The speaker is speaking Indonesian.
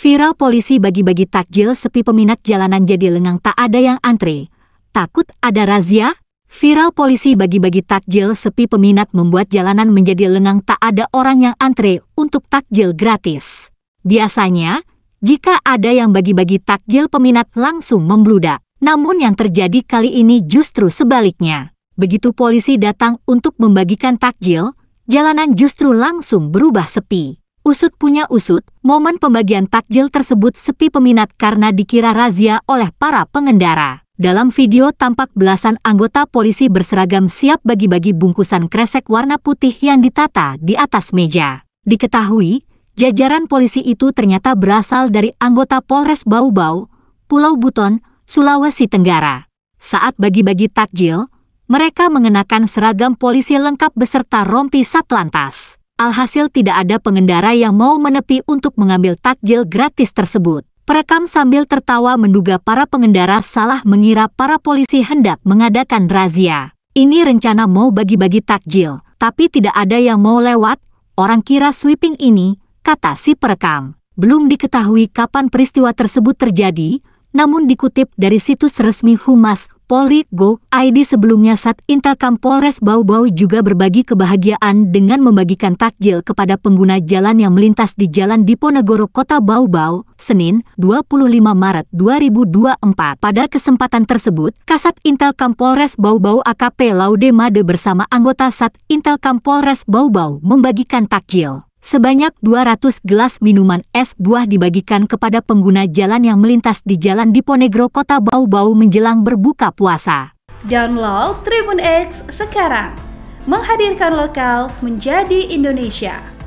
Viral polisi bagi-bagi takjil sepi peminat jalanan jadi lengang tak ada yang antre. Takut ada razia? Viral polisi bagi-bagi takjil sepi peminat membuat jalanan menjadi lengang tak ada orang yang antre untuk takjil gratis. Biasanya, jika ada yang bagi-bagi takjil peminat langsung membludak. Namun yang terjadi kali ini justru sebaliknya. Begitu polisi datang untuk membagikan takjil, jalanan justru langsung berubah sepi. Usut punya usut, momen pembagian takjil tersebut sepi peminat karena dikira razia oleh para pengendara. Dalam video tampak belasan anggota polisi berseragam siap bagi-bagi bungkusan kresek warna putih yang ditata di atas meja. Diketahui, jajaran polisi itu ternyata berasal dari anggota Polres Bau-Bau, Pulau Buton, Sulawesi Tenggara. Saat bagi-bagi takjil, mereka mengenakan seragam polisi lengkap beserta rompi satlantas. Alhasil tidak ada pengendara yang mau menepi untuk mengambil takjil gratis tersebut. Perekam sambil tertawa menduga para pengendara salah mengira para polisi hendak mengadakan razia. Ini rencana mau bagi-bagi takjil, tapi tidak ada yang mau lewat. Orang kira sweeping ini, kata si perekam. Belum diketahui kapan peristiwa tersebut terjadi, namun dikutip dari situs resmi Humas Polri Go ID sebelumnya Sat Intakam Polres Bau-Bau juga berbagi kebahagiaan dengan membagikan takjil kepada pengguna jalan yang melintas di Jalan Diponegoro Kota Bau-Bau, Senin, 25 Maret 2024. Pada kesempatan tersebut, Kasat Intel Polres Bau-Bau AKP Laude Made bersama anggota Sat Intel Polres Bau-Bau membagikan takjil. Sebanyak 200 gelas minuman es buah dibagikan kepada pengguna jalan yang melintas di Jalan Diponegro Kota Bau-Bau menjelang berbuka puasa. Download Tribun X sekarang. Menghadirkan lokal menjadi Indonesia.